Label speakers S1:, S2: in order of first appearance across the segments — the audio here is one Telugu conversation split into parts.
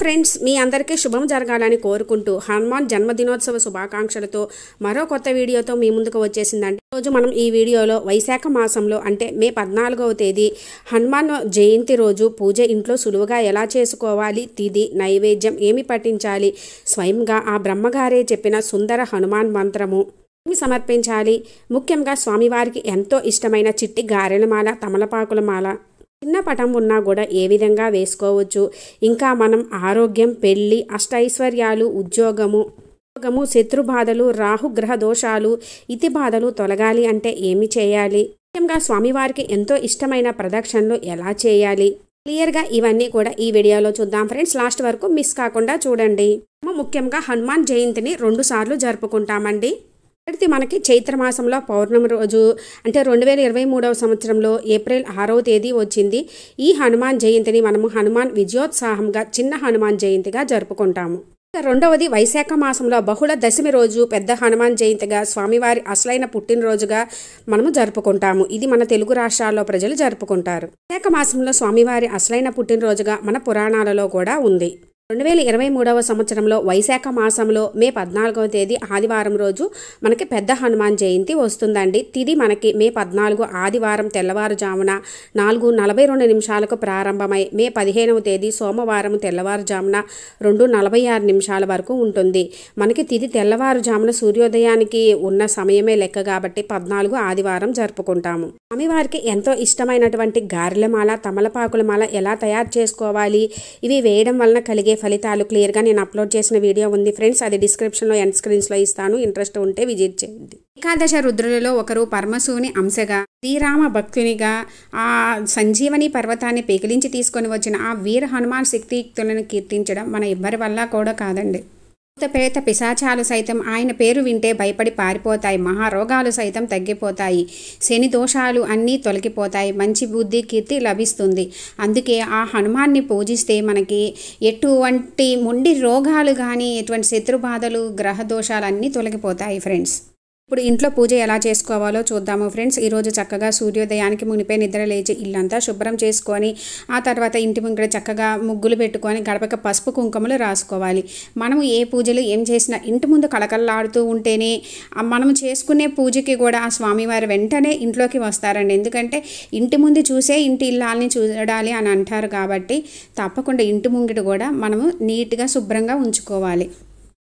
S1: ఫ్రెండ్స్ మీ అందరికీ శుభం జరగాలని కోరుకుంటూ హనుమాన్ జన్మదినోత్సవ శుభాకాంక్షలతో మరో కొత్త వీడియోతో మీ ముందుకు వచ్చేసిందండి రోజు మనం ఈ వీడియోలో వైశాఖ మాసంలో అంటే మే పద్నాలుగవ తేదీ హనుమాన్ జయంతి రోజు పూజ ఇంట్లో సులువుగా ఎలా చేసుకోవాలి తిది నైవేద్యం ఏమి పఠించాలి స్వయంగా ఆ బ్రహ్మగారే చెప్పిన సుందర హనుమాన్ మంత్రము సమర్పించాలి ముఖ్యంగా స్వామివారికి ఎంతో ఇష్టమైన చిట్టి గారెల మాల తమలపాకుల మాల చిన్న పటం ఉన్నా కూడా ఏ విధంగా వేసుకోవచ్చు ఇంకా మనం ఆరోగ్యం పెళ్ళి అష్టైశ్వర్యాలు ఉద్యోగము ఉద్యోగము శత్రు బాధలు రాహుగ్రహ దోషాలు ఇతి బాధలు తొలగాలి అంటే ఏమి చేయాలి ముఖ్యంగా స్వామివారికి ఎంతో ఇష్టమైన ప్రదక్షిణలు ఎలా చేయాలి క్లియర్గా ఇవన్నీ కూడా ఈ వీడియోలో చూద్దాం ఫ్రెండ్స్ లాస్ట్ వరకు మిస్ కాకుండా చూడండి ముఖ్యంగా హనుమాన్ జయంతిని రెండుసార్లు జరుపుకుంటామండి అయితే మనకి చైత్రమాసంలో పౌర్ణమి రోజు అంటే రెండు వేల ఇరవై మూడవ సంవత్సరంలో ఏప్రిల్ ఆరవ తేదీ వచ్చింది ఈ హనుమాన్ జయంతిని మనము హనుమాన్ విజయోత్సాహంగా చిన్న హనుమాన్ జయంతిగా జరుపుకుంటాము రెండవది వైశాఖ మాసంలో బహుళ దశమి రోజు పెద్ద హనుమాన్ జయంతిగా స్వామివారి అసలైన పుట్టినరోజుగా మనము జరుపుకుంటాము ఇది మన తెలుగు రాష్ట్రాల్లో ప్రజలు జరుపుకుంటారు వైశాఖ మాసంలో స్వామివారి అసలైన పుట్టినరోజుగా మన పురాణాలలో కూడా ఉంది రెండు వేల ఇరవై మూడవ సంవత్సరంలో వైశాఖ మాసంలో మే పద్నాలుగవ తేదీ ఆదివారం రోజు మనకి పెద్ద హనుమాన్ జయంతి వస్తుందండి తిది మనకి మే పద్నాలుగు ఆదివారం తెల్లవారుజామున నాలుగు నలభై రెండు నిమిషాలకు ప్రారంభమై మే పదిహేనవ తేదీ సోమవారం తెల్లవారుజామున రెండు నలభై ఆరు నిమిషాల వరకు ఉంటుంది మనకి తిది తెల్లవారుజామున సూర్యోదయానికి ఉన్న సమయమే లెక్క కాబట్టి పద్నాలుగు ఆదివారం జరుపుకుంటాము స్వామివారికి ఎంతో ఇష్టమైనటువంటి గారెలమాల తమలపాకుల మాల ఎలా తయారు చేసుకోవాలి ఇవి వేయడం వలన కలిగే ఫలితాలు క్లియర్గా నేను అప్లోడ్ చేసిన వీడియో ఉంది ఫ్రెండ్స్ అది డిస్క్రిప్షన్లో ఎండ్ స్క్రీన్స్లో ఇస్తాను ఇంట్రెస్ట్ ఉంటే విజిట్ చేయండి ఏకాదశ రుద్రులలో ఒకరు పరమశివుని అంశగా శ్రీరామ భక్తునిగా ఆ సంజీవని పర్వతాన్ని పెగిలించి తీసుకొని వచ్చిన ఆ వీర హనుమాన్ శక్తియుక్తులను కీర్తించడం మన ఇబ్బరి వల్ల కూడా కాదండి ప్రేత పిశాచాలు సైతం ఆయన పేరు వింటే భయపడి పారిపోతాయి మహారోగాలు సైతం తగ్గిపోతాయి శని దోషాలు అన్నీ తొలగిపోతాయి మంచి బుద్ధి కీర్తి లభిస్తుంది అందుకే ఆ హనుమాన్ని పూజిస్తే మనకి ఎటువంటి మొండి రోగాలు కానీ ఎటువంటి శత్రుబాధలు గ్రహ దోషాలు అన్నీ తొలగిపోతాయి ఫ్రెండ్స్ ఇప్పుడు ఇంట్లో పూజ ఎలా చేసుకోవాలో చూద్దాము ఫ్రెండ్స్ ఈరోజు చక్కగా సూర్యోదయానికి మునిపోయి నిద్ర లేచి ఇల్లంతా శుభ్రం చేసుకొని ఆ తర్వాత ఇంటి ముంగడ చక్కగా ముగ్గులు పెట్టుకొని గడపక పసుపు కుంకుమలు రాసుకోవాలి మనము ఏ పూజలు ఏం చేసినా ఇంటి ముందు కళకళలాడుతూ ఉంటేనే మనం చేసుకునే పూజకి కూడా ఆ స్వామివారు వెంటనే ఇంట్లోకి వస్తారండి ఎందుకంటే ఇంటి ముందు చూసే ఇంటి ఇల్లాలని చూడాలి అని అంటారు కాబట్టి తప్పకుండా ఇంటి ముంగిట కూడా మనము నీట్గా శుభ్రంగా ఉంచుకోవాలి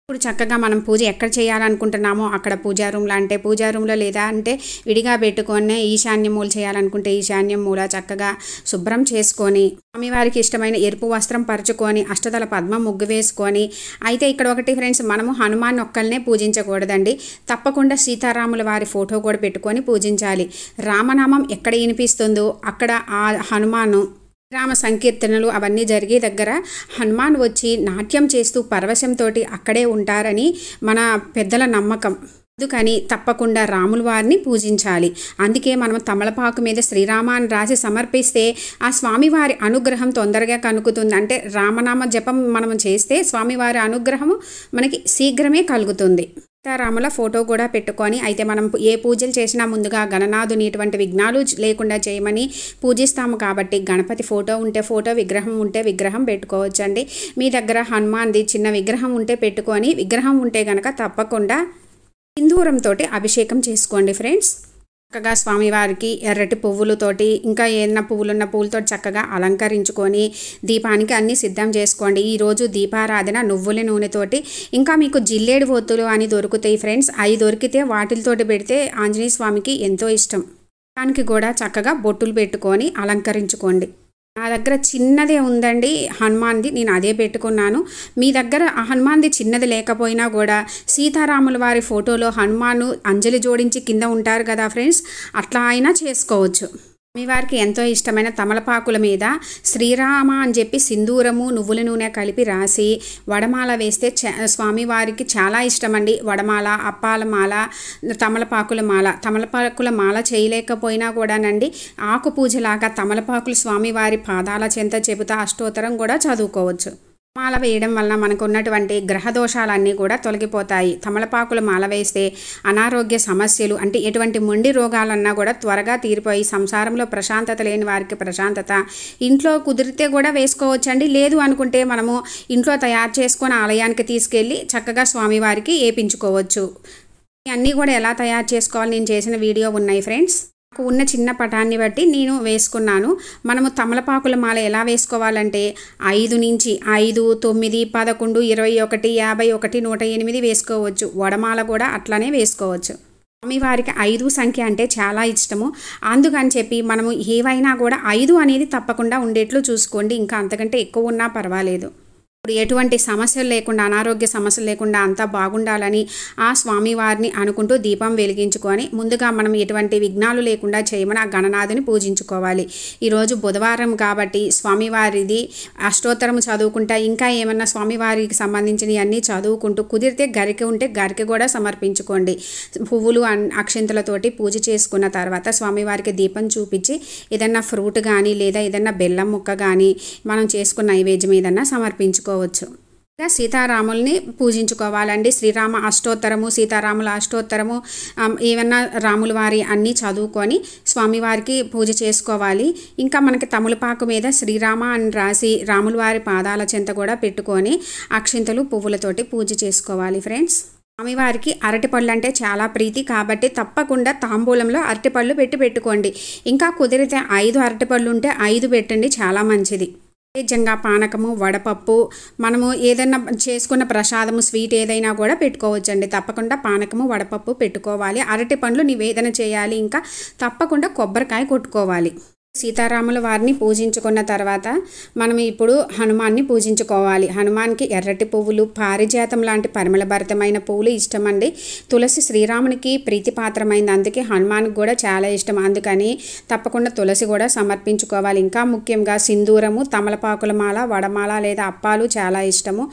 S1: ఇప్పుడు చక్కగా మనం పూజ ఎక్కడ చేయాలనుకుంటున్నామో అక్కడ పూజా రూమ్లో అంటే పూజా రూమ్లో లేదా అంటే విడిగా పెట్టుకొని ఈశాన్యం మూలు చేయాలనుకుంటే ఈశాన్యం మూల చక్కగా శుభ్రం చేసుకొని స్వామివారికి ఇష్టమైన ఎరుపు వస్త్రం పరుచుకొని అష్టదల పద్మ ముగ్గు వేసుకొని అయితే ఇక్కడ ఒకటి ఫ్రెండ్స్ మనము హనుమాన్ ఒక్కల్నే పూజించకూడదండి తప్పకుండా సీతారాముల వారి ఫోటో కూడా పెట్టుకొని పూజించాలి రామనామం ఎక్కడ వినిపిస్తుందో అక్కడ ఆ హనుమాను రామ సంకీర్తనలు అవన్నీ జరిగే దగ్గర హనుమాన్ వచ్చి నాట్యం చేస్తూ పరవశంతో అక్కడే ఉంటారని మన పెద్దల నమ్మకం అందుకని తప్పకుండా రాముల వారిని పూజించాలి అందుకే మనం తమలపాకు మీద శ్రీరామాన్ని రాసి సమర్పిస్తే ఆ స్వామివారి అనుగ్రహం తొందరగా కనుకుతుంది అంటే రామనామ జపం మనం చేస్తే స్వామివారి అనుగ్రహము మనకి శీఘ్రమే కలుగుతుంది సీతారాముల ఫోటో కూడా పెట్టుకొని అయితే మనం ఏ పూజలు చేసినా ముందుగా గణనాథుని ఇటువంటి విఘ్నాలు లేకుండా చేయమని పూజిస్తాము కాబట్టి గణపతి ఫోటో ఉంటే ఫోటో విగ్రహం ఉంటే విగ్రహం పెట్టుకోవచ్చు మీ దగ్గర హనుమాన్ది చిన్న విగ్రహం ఉంటే పెట్టుకొని విగ్రహం ఉంటే కనుక తప్పకుండా సింధూరంతో అభిషేకం చేసుకోండి ఫ్రెండ్స్ చక్కగా స్వామివారికి ఎర్రటి పువ్వులతోటి ఇంకా ఏదైనా పువ్వులున్న పువ్వులతో చక్కగా అలంకరించుకొని దీపానికి అన్ని సిద్ధం చేసుకోండి ఈరోజు దీపారాధన నువ్వుల నూనెతోటి ఇంకా మీకు జిల్లేడు ఒత్తులు అని దొరుకుతాయి ఫ్రెండ్స్ అవి దొరికితే వాటిలతోటి పెడితే ఆంజనేయ స్వామికి ఎంతో ఇష్టం దానికి కూడా చక్కగా బొట్టులు పెట్టుకొని అలంకరించుకోండి నా దగ్గర చిన్నదే ఉందండి హనుమాన్ది నేను అదే పెట్టుకున్నాను మీ దగ్గర హనుమాన్ది చిన్నది లేకపోయినా కూడా సీతారాముల వారి ఫోటోలో హనుమాను అంజలి జోడించి కింద ఉంటారు కదా ఫ్రెండ్స్ అట్లా అయినా చేసుకోవచ్చు మీ వారికి ఎంతో ఇష్టమైన తమలపాకుల మీద శ్రీరామ అని చెప్పి సింధూరము నువ్వుల నూనె కలిపి రాసి వడమాల వేస్తే స్వామివారికి చాలా ఇష్టమండి వడమాల అప్పాల మాల తమలపాకుల మాల తమలపాకుల మాల చేయలేకపోయినా కూడానండి ఆకు పూజలాగా తమలపాకులు స్వామివారి పాదాల చెంత చెబుతా అష్టోత్తరం కూడా చదువుకోవచ్చు మాల వేయడం వలన మనకు ఉన్నటువంటి గ్రహ దోషాలన్నీ కూడా తొలగిపోతాయి తమలపాకులు మాల వేస్తే అనారోగ్య సమస్యలు అంటే ఎటువంటి మొండి రోగాలన్నా కూడా త్వరగా తీరిపోయి సంసారంలో ప్రశాంతత లేని వారికి ప్రశాంతత ఇంట్లో కుదిరితే కూడా వేసుకోవచ్చండి లేదు అనుకుంటే మనము ఇంట్లో తయారు చేసుకొని ఆలయానికి తీసుకెళ్ళి చక్కగా స్వామివారికి ఏపించుకోవచ్చు అన్నీ కూడా ఎలా తయారు చేసుకోవాలి నేను చేసిన వీడియో ఉన్నాయి ఫ్రెండ్స్ నాకు ఉన్న చిన్న పటాన్ని బట్టి నేను వేసుకున్నాను మనము తమలపాకుల మాల ఎలా వేసుకోవాలంటే ఐదు నుంచి ఐదు తొమ్మిది పదకొండు ఇరవై ఒకటి యాభై ఒకటి నూట ఎనిమిది వేసుకోవచ్చు వడమాల కూడా అట్లానే వేసుకోవచ్చు స్వామివారికి ఐదు సంఖ్య అంటే చాలా ఇష్టము అందుకని చెప్పి మనము ఏవైనా కూడా ఐదు అనేది తప్పకుండా ఉండేట్లు చూసుకోండి ఇంకా అంతకంటే ఎక్కువ ఉన్నా పర్వాలేదు ఇప్పుడు ఎటువంటి సమస్యలు లేకుండా అనారోగ్య సమస్యలు లేకుండా అంతా బాగుండాలని ఆ స్వామివారిని అనుకుంటూ దీపం వెలిగించుకొని ముందుగా మనం ఎటువంటి విఘ్నాలు లేకుండా చేయమని ఆ గణనాథుని పూజించుకోవాలి ఈరోజు బుధవారం కాబట్టి స్వామివారిది అష్టోత్తరం చదువుకుంటా ఇంకా ఏమన్నా స్వామివారికి సంబంధించినవి అన్నీ చదువుకుంటూ కుదిరితే గరిక ఉంటే గరిక కూడా సమర్పించుకోండి పువ్వులు అక్షింతలతోటి పూజ చేసుకున్న తర్వాత స్వామివారికి దీపం చూపించి ఏదన్నా ఫ్రూట్ కానీ లేదా ఏదన్నా బెల్లం ముక్క కానీ మనం చేసుకున్న నైవేద్యం ఏదన్నా సమర్పించుకోవాలి చేసుకోవచ్చు ఇంకా సీతారాముల్ని పూజించుకోవాలండి శ్రీరామ అష్టోత్తరము సీతారాముల అష్టోత్తరము ఏమన్నా రాముల వారి అన్నీ చదువుకొని స్వామివారికి పూజ చేసుకోవాలి ఇంకా మనకి తములపాకు మీద శ్రీరామ అని రాసి రాముల వారి పాదాల చెంత కూడా పెట్టుకొని అక్షింతలు పువ్వులతోటి పూజ చేసుకోవాలి ఫ్రెండ్స్ స్వామివారికి అరటిపళ్ళు అంటే చాలా ప్రీతి కాబట్టి తప్పకుండా తాంబూలంలో అరటిపళ్ళు పెట్టి పెట్టుకోండి ఇంకా కుదిరితే ఐదు అరటిపళ్ళు ఉంటే ఐదు పెట్టండి చాలా మంచిది నైవేద్యంగా పానకము వడపప్పు మనము ఏదైనా చేసుకున్న ప్రసాదము స్వీట్ ఏదైనా కూడా పెట్టుకోవచ్చండి తప్పకుండా పానకము వడపప్పు పెట్టుకోవాలి అరటి పండ్లు నీవేదన చేయాలి ఇంకా తప్పకుండా కొబ్బరికాయ కొట్టుకోవాలి సీతారాముల వారిని పూజించుకున్న తర్వాత మనం ఇప్పుడు హనుమాన్ని పూజించుకోవాలి హనుమాన్కి ఎర్రటి పువ్వులు పారిజాతం లాంటి పరిమళభరితమైన పువ్వులు ఇష్టమండి తులసి శ్రీరామునికి ప్రీతిపాత్రమైంది అందుకే హనుమాన్కి కూడా చాలా ఇష్టం అందుకని తప్పకుండా తులసి కూడా సమర్పించుకోవాలి ఇంకా ముఖ్యంగా సింధూరము తమలపాకుల మాల వడమాల లేదా అప్పాలు చాలా ఇష్టము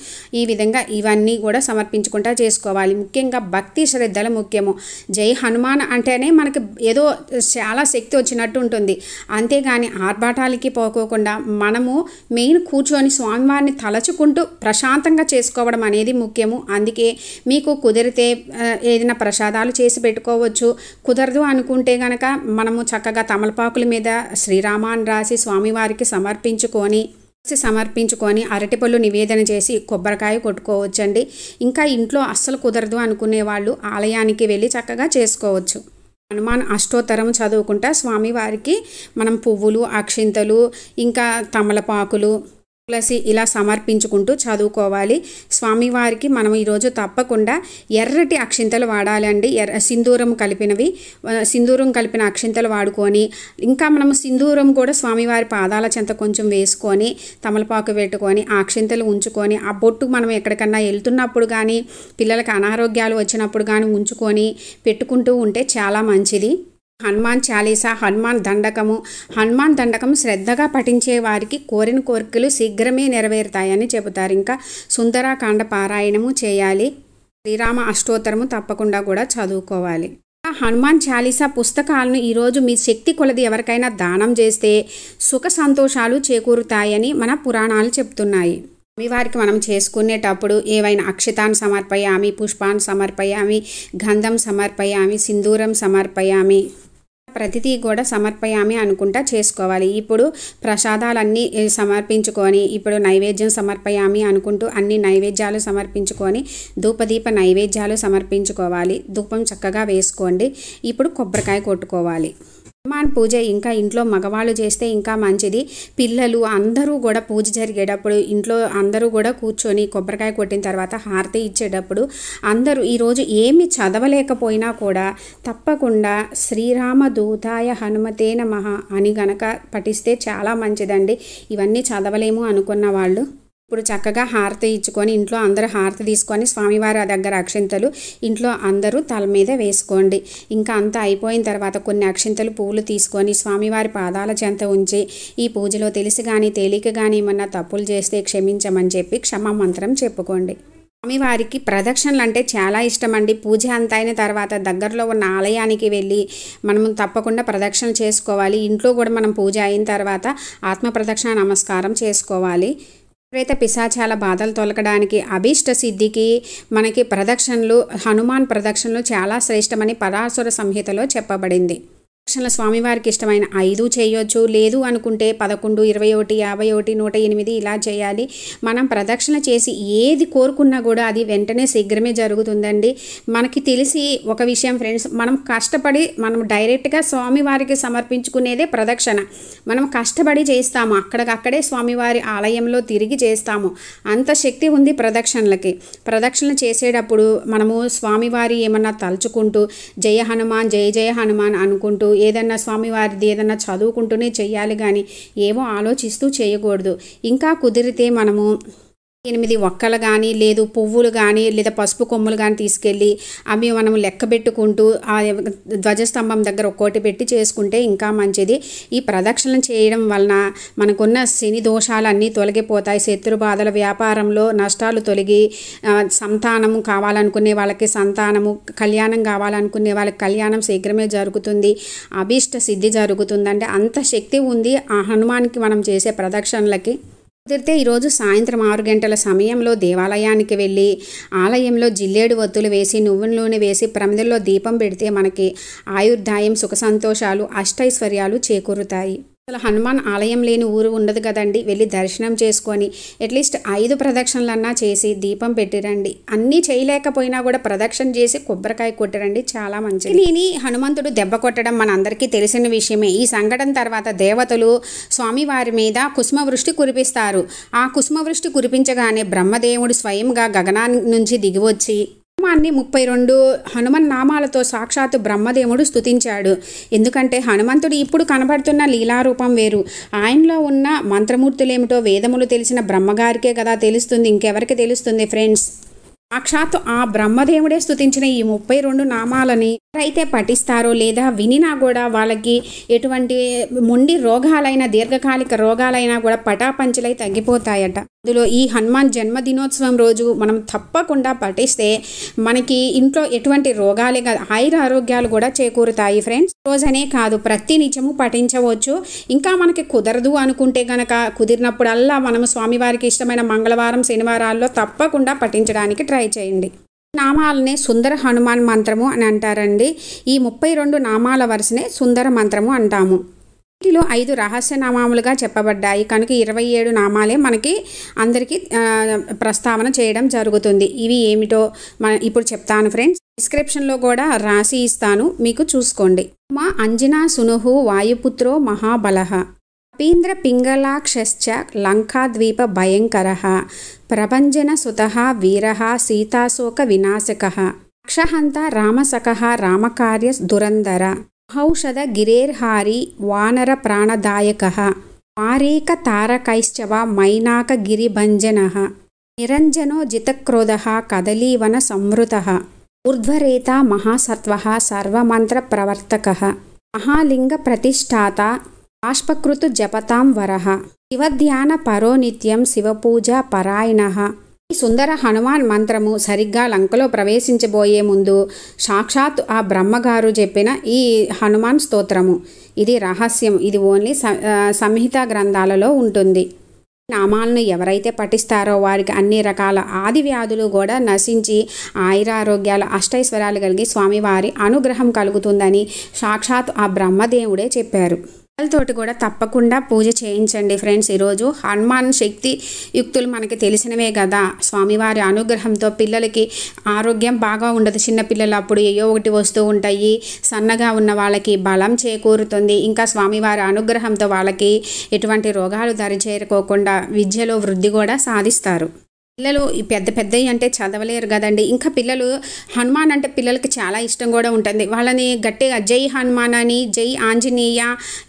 S1: ఈ విధంగా ఇవన్నీ కూడా సమర్పించుకుంటా చేసుకోవాలి ముఖ్యంగా భక్తి శ్రద్ధలు ముఖ్యము జై హనుమాన్ అంటేనే మనకి ఏదో చాలా శక్తి వచ్చినట్టు ఉంటుంది అంతే అంతేగాని ఆర్భాటాలకి పోకోకుండా మనము మెయిన్ కూర్చొని స్వామివారిని తలచుకుంటూ ప్రశాంతంగా చేసుకోవడం అనేది ముఖ్యము అందుకే మీకు కుదిరితే ఏదైనా ప్రసాదాలు చేసి పెట్టుకోవచ్చు కుదరదు అనుకుంటే గనక మనము చక్కగా తమలపాకుల మీద శ్రీరామాన్ని రాసి స్వామివారికి సమర్పించుకొని సమర్పించుకొని అరటిపళ్ళు నివేదన చేసి కొబ్బరికాయ కొట్టుకోవచ్చండి ఇంకా ఇంట్లో అస్సలు కుదరదు అనుకునే వాళ్ళు ఆలయానికి వెళ్ళి చక్కగా చేసుకోవచ్చు హనుమాన్ అష్టోత్తరం చదువుకుంటా స్వామివారికి మనం పువ్వులు అక్షింతలు ఇంకా తమలపాకులు తులసి ఇలా సమర్పించుకుంటూ చదువుకోవాలి స్వామివారికి మనం ఈరోజు తప్పకుండా ఎర్రటి అక్షింతలు వాడాలండి ఎర్ర సింధూరం కలిపినవి సింధూరం కలిపిన అక్షింతలు వాడుకొని ఇంకా మనం సింధూరం కూడా స్వామివారి పాదాల చెంత కొంచెం వేసుకొని తమలపాకు పెట్టుకొని ఆ అక్షింతలు ఉంచుకొని ఆ బొట్టు మనం ఎక్కడికన్నా వెళ్తున్నప్పుడు కానీ పిల్లలకు అనారోగ్యాలు వచ్చినప్పుడు కానీ ఉంచుకొని పెట్టుకుంటూ ఉంటే చాలా మంచిది హనుమాన్ చాలీసా హనుమాన్ దండకము హనుమాన్ దండకం శ్రద్ధగా పఠించే వారికి కోరిన కోరికలు శీఘ్రమే నెరవేరుతాయని చెబుతారు ఇంకా సుందరాకాండ పారాయణము చేయాలి శ్రీరామ అష్టోత్తరము తప్పకుండా కూడా చదువుకోవాలి హనుమాన్ చాలీసా పుస్తకాలను ఈరోజు మీ శక్తి కొలది ఎవరికైనా దానం చేస్తే సుఖ సంతోషాలు చేకూరుతాయని మన పురాణాలు చెప్తున్నాయి వారికి మనం చేసుకునేటప్పుడు ఏవైనా అక్షతాన్ని సమర్పయామి పుష్పాన్ని సమర్పయామి గంధం సమర్పయామి సింధూరం సమర్పయామి ప్రతిదీ కూడా సమర్పయామి అనుకుంటా చేసుకోవాలి ఇప్పుడు ప్రసాదాలన్నీ సమర్పించుకొని ఇప్పుడు నైవేద్యం సమర్పయామి అనుకుంటూ అన్ని నైవేద్యాలు సమర్పించుకొని ధూపదీప నైవేద్యాలు సమర్పించుకోవాలి ధూపం చక్కగా వేసుకోండి ఇప్పుడు కొబ్బరికాయ కొట్టుకోవాలి హనుమాన్ పూజ ఇంకా ఇంట్లో మగవాళ్ళు చేస్తే ఇంకా మంచిది పిల్లలు అందరూ కూడా పూజ జరిగేటప్పుడు ఇంట్లో అందరూ కూడా కూర్చొని కొబ్బరికాయ కొట్టిన తర్వాత హారతి ఇచ్చేటప్పుడు అందరూ ఈరోజు ఏమి చదవలేకపోయినా కూడా తప్పకుండా శ్రీరామ దూతాయ హనుమతే నమ అని గనక పఠిస్తే చాలా మంచిదండి ఇవన్నీ చదవలేము అనుకున్న వాళ్ళు ఇప్పుడు చక్కగా హారతి ఇచ్చుకొని ఇంట్లో అందరూ హారతి తీసుకొని స్వామివారి దగ్గర అక్షింతలు ఇంట్లో అందరూ తల మీద వేసుకోండి ఇంకా అంతా అయిపోయిన తర్వాత కొన్ని అక్షింతలు పూలు తీసుకొని స్వామివారి పాదాల చెంత ఉంచి ఈ పూజలో తెలిసి కానీ తేలిక కానీ ఏమన్నా తప్పులు చేస్తే క్షమించమని చెప్పి క్షమా మంత్రం చెప్పుకోండి స్వామివారికి ప్రదక్షిణలు అంటే చాలా ఇష్టం అండి పూజ అంత అయిన తర్వాత దగ్గరలో ఉన్న ఆలయానికి వెళ్ళి మనం తప్పకుండా ప్రదక్షిణ చేసుకోవాలి ఇంట్లో కూడా మనం పూజ అయిన తర్వాత ఆత్మ ప్రదక్షిణ నమస్కారం చేసుకోవాలి ప్రేత పిశాచాల బాధలు తొలగడానికి అభీష్ట సిద్ధికి మనకి ప్రదక్షిణలు హనుమాన్ ప్రదక్షిణలు చాలా శ్రేష్టమని పరాసుర సంహితలో చెప్పబడింది ఆప్షన్ల స్వామివారికి ఇష్టమైన ఐదు చేయొచ్చు లేదు అనుకుంటే పదకొండు ఇరవై ఒకటి యాభై ఒకటి నూట ఎనిమిది ఇలా చేయాలి మనం ప్రదక్షిణ చేసి ఏది కోరుకున్నా కూడా అది వెంటనే శీఘ్రమే జరుగుతుందండి మనకి తెలిసి ఒక విషయం ఫ్రెండ్స్ మనం కష్టపడి మనం డైరెక్ట్గా స్వామివారికి సమర్పించుకునేదే ప్రదక్షిణ మనం కష్టపడి చేస్తాము అక్కడికక్కడే స్వామివారి ఆలయంలో తిరిగి చేస్తాము అంత శక్తి ఉంది ప్రదక్షిణలకి ప్రదక్షిణ చేసేటప్పుడు మనము స్వామివారి ఏమన్నా తలుచుకుంటూ జయ హనుమాన్ జయ జయ హనుమాన్ అనుకుంటూ ఏదన్నా స్వామివారిది ఏదన్నా చదువుకుంటూనే చేయాలి కానీ ఏమో ఆలోచిస్తూ చేయకూడదు ఇంకా కుదిరితే మనము ఎనిమిది ఒక్కలు కానీ లేదు పువ్వులు కానీ లేదా పసుపు కొమ్ములు కానీ తీసుకెళ్ళి అవి మనం లెక్క పెట్టుకుంటూ ఆ ధ్వజస్తంభం దగ్గర ఒక్కోటి పెట్టి చేసుకుంటే ఇంకా మంచిది ఈ ప్రదక్షిణ చేయడం వలన మనకున్న శని దోషాలు అన్నీ తొలగిపోతాయి శత్రు బాధల వ్యాపారంలో నష్టాలు తొలగి సంతానము కావాలనుకునే వాళ్ళకి సంతానము కళ్యాణం కావాలనుకునే వాళ్ళకి కళ్యాణం శీఘ్రమే జరుగుతుంది అభీష్ట సిద్ధి జరుగుతుందంటే అంత శక్తి ఉంది ఆ హనుమానికి మనం చేసే ప్రదక్షిణలకి కుదిరితే ఈరోజు సాయంత్రం ఆరు గంటల సమయంలో దేవాలయానికి వెళ్ళి ఆలయంలో జిల్లేడు వత్తులు వేసి నువ్వు నూనె వేసి ప్రమిదల్లో దీపం పెడితే మనకి ఆయుర్దాయం సుఖ సంతోషాలు అష్టైశ్వర్యాలు చేకూరుతాయి అసలు హనుమాన్ ఆలయం లేని ఊరు ఉండదు కదండి వెళ్ళి దర్శనం చేసుకొని అట్లీస్ట్ ఐదు ప్రదక్షిణలన్నా చేసి దీపం పెట్టిరండి అన్నీ చేయలేకపోయినా కూడా ప్రదక్షిణ చేసి కొబ్బరికాయ కొట్టిరండి చాలా మంచిది నేను హనుమంతుడు దెబ్బ కొట్టడం అందరికీ తెలిసిన విషయమే ఈ సంఘటన తర్వాత దేవతలు స్వామివారి మీద కుసుమవృష్టి కురిపిస్తారు ఆ కుసుమవృష్టి కురిపించగానే బ్రహ్మదేవుడు స్వయంగా గగనాన్ని నుంచి దిగివచ్చి ఆత్మాన్ని ముప్పై రెండు హనుమన్ నామాలతో సాక్షాత్ బ్రహ్మదేవుడు స్థుతించాడు ఎందుకంటే హనుమంతుడు ఇప్పుడు కనబడుతున్న లీలారూపం వేరు ఆయనలో ఉన్న మంత్రమూర్తులేమిటో వేదములు తెలిసిన బ్రహ్మగారికే కదా తెలుస్తుంది ఇంకెవరికి తెలుస్తుంది ఫ్రెండ్స్ సాక్షాత్ ఆ బ్రహ్మదేవుడే స్థుతించిన ఈ ముప్పై రెండు నామాలని ఎవరైతే పఠిస్తారో లేదా వినినా కూడా వాళ్ళకి ఎటువంటి మొండి రోగాలైన దీర్ఘకాలిక రోగాలైనా కూడా పటాపంచలై తగ్గిపోతాయట అందులో ఈ హనుమాన్ జన్మదినోత్సవం రోజు మనం తప్పకుండా పఠిస్తే మనకి ఇంట్లో ఎటువంటి రోగాలే కాదు ఆయుర ఆరోగ్యాలు కూడా చేకూరుతాయి ఫ్రెండ్స్ రోజనే కాదు ప్రతి నిత్యము పఠించవచ్చు ఇంకా మనకి కుదరదు అనుకుంటే గనక కుదిరినప్పుడల్లా మనము స్వామివారికి ఇష్టమైన మంగళవారం శనివారాల్లో తప్పకుండా పఠించడానికి ట్రై చేయండి నామాలనే సుందర హనుమాన్ మంత్రము అని అంటారండి ఈ ముప్పై రెండు నామాల వరుసనే సుందర మంత్రము అంటాము వీటిలో ఐదు రహస్య నామాములుగా చెప్పబడ్డాయి కనుక ఇరవై ఏడు నామాలే మనకి అందరికీ ప్రస్తావన చేయడం జరుగుతుంది ఇవి ఏమిటో మన ఇప్పుడు చెప్తాను ఫ్రెండ్స్ డిస్క్రిప్షన్లో కూడా రాసి ఇస్తాను మీకు చూసుకోండి మా అంజనా సునుహు వాయుపుత్రో మహాబలహ కపీంద్ర పింగళాక్షశ్చ లంకాద్వీప భయంకర ప్రభంజన సుత వీర సీతాశోక వినాశక అక్షహంత రామసఖ రామకార్య దురంధర ಔಷಧ ಗಿರೇರ್ಹಾರಿ ತಾರಕೈಶ್ಚವ ಮೈನಾಕ ಗಿರಿಭಂಜನ ನಿರಂಜನೋ ಜಿತಕ್ರೋಧಃ ಕದಲೀವನ ಸಂವೃತ ಊರ್ಧ್ವರೇತ ಮಹಾಸತ್ವಃ ಮಹಾಲಿಂಗ ಪ್ರತಿಷ್ಠಾತ ಬಾಷ್ಪಕೃತು ಜಪತಾಂ ವರಃ ಶಿವಧ್ಯಾನ ಪರೋ ನಿತ್ಯಂ ಶಿವಪೂಜಾ ಪರಾಯಣ ఈ సుందర హనుమాన్ మంత్రము సరిగ్గా లంకలో ప్రవేశించబోయే ముందు సాక్షాత్ ఆ బ్రహ్మగారు చెప్పిన ఈ హనుమాన్ స్తోత్రము ఇది రహస్యం ఇది ఓన్లీ సంహిత గ్రంథాలలో ఉంటుంది నామాలను ఎవరైతే పఠిస్తారో వారికి అన్ని రకాల ఆది వ్యాధులు కూడా నశించి ఆయురారోగ్యాలు అష్టైశ్వర్యాలు కలిగి స్వామివారి అనుగ్రహం కలుగుతుందని సాక్షాత్ ఆ బ్రహ్మదేవుడే చెప్పారు తోటి కూడా తప్పకుండా పూజ చేయించండి ఫ్రెండ్స్ ఈరోజు హనుమాన్ శక్తి యుక్తులు మనకి తెలిసినవే కదా స్వామివారి అనుగ్రహంతో పిల్లలకి ఆరోగ్యం బాగా ఉండదు చిన్నపిల్లలు అప్పుడు ఏయో ఒకటి వస్తూ ఉంటాయి సన్నగా ఉన్న వాళ్ళకి బలం చేకూరుతుంది ఇంకా స్వామివారి అనుగ్రహంతో వాళ్ళకి ఎటువంటి రోగాలు దరిచేరుకోకుండా విద్యలో వృద్ధి కూడా సాధిస్తారు పిల్లలు పెద్ద పెద్దవి అంటే చదవలేరు కదండి ఇంకా పిల్లలు హనుమాన్ అంటే పిల్లలకి చాలా ఇష్టం కూడా ఉంటుంది వాళ్ళని గట్టిగా జై హనుమాన్ అని జై ఆంజనేయ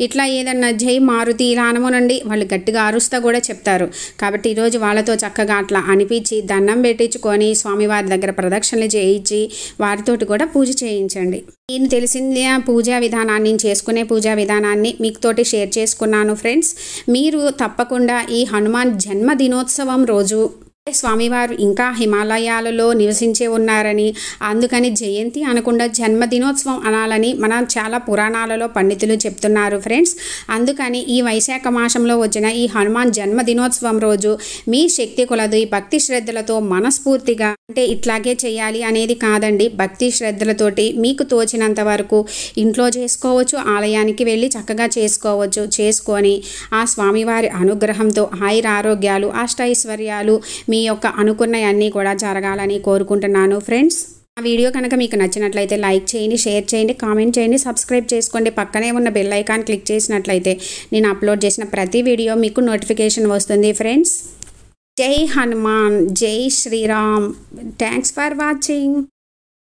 S1: ఇట్లా ఏదన్నా జై మారుతి ఇలా అనమోనండి వాళ్ళు గట్టిగా అరుస్తా కూడా చెప్తారు కాబట్టి ఈరోజు వాళ్ళతో చక్కగా అట్లా అనిపించి దండం పెట్టించుకొని స్వామివారి దగ్గర ప్రదక్షిణలు చేయించి వారితోటి కూడా పూజ చేయించండి నేను తెలిసిన పూజా విధానాన్ని చేసుకునే పూజా విధానాన్ని మీకుతోటి షేర్ చేసుకున్నాను ఫ్రెండ్స్ మీరు తప్పకుండా ఈ హనుమాన్ దినోత్సవం రోజు స్వామివారు ఇంకా హిమాలయాలలో నివసించే ఉన్నారని అందుకని జయంతి అనకుండా జన్మదినోత్సవం అనాలని మన చాలా పురాణాలలో పండితులు చెప్తున్నారు ఫ్రెండ్స్ అందుకని ఈ వైశాఖ మాసంలో వచ్చిన ఈ హనుమాన్ జన్మదినోత్సవం రోజు మీ శక్తి కొలదు ఈ భక్తి శ్రద్ధలతో మనస్ఫూర్తిగా అంటే ఇట్లాగే చేయాలి అనేది కాదండి భక్తి శ్రద్ధలతోటి మీకు తోచినంత వరకు ఇంట్లో చేసుకోవచ్చు ఆలయానికి వెళ్ళి చక్కగా చేసుకోవచ్చు చేసుకొని ఆ స్వామివారి అనుగ్రహంతో ఆయుర ఆరోగ్యాలు అష్టైశ్వర్యాలు మీ మీ యొక్క అనుకున్నవన్నీ కూడా జరగాలని కోరుకుంటున్నాను ఫ్రెండ్స్ ఆ వీడియో కనుక మీకు నచ్చినట్లయితే లైక్ చేయండి షేర్ చేయండి కామెంట్ చేయండి సబ్స్క్రైబ్ చేసుకోండి పక్కనే ఉన్న బెల్ ఐకాన్ క్లిక్ చేసినట్లయితే నేను అప్లోడ్ చేసిన ప్రతి వీడియో మీకు నోటిఫికేషన్ వస్తుంది ఫ్రెండ్స్ జై హనుమాన్ జై శ్రీరామ్ థ్యాంక్స్ ఫర్ వాచింగ్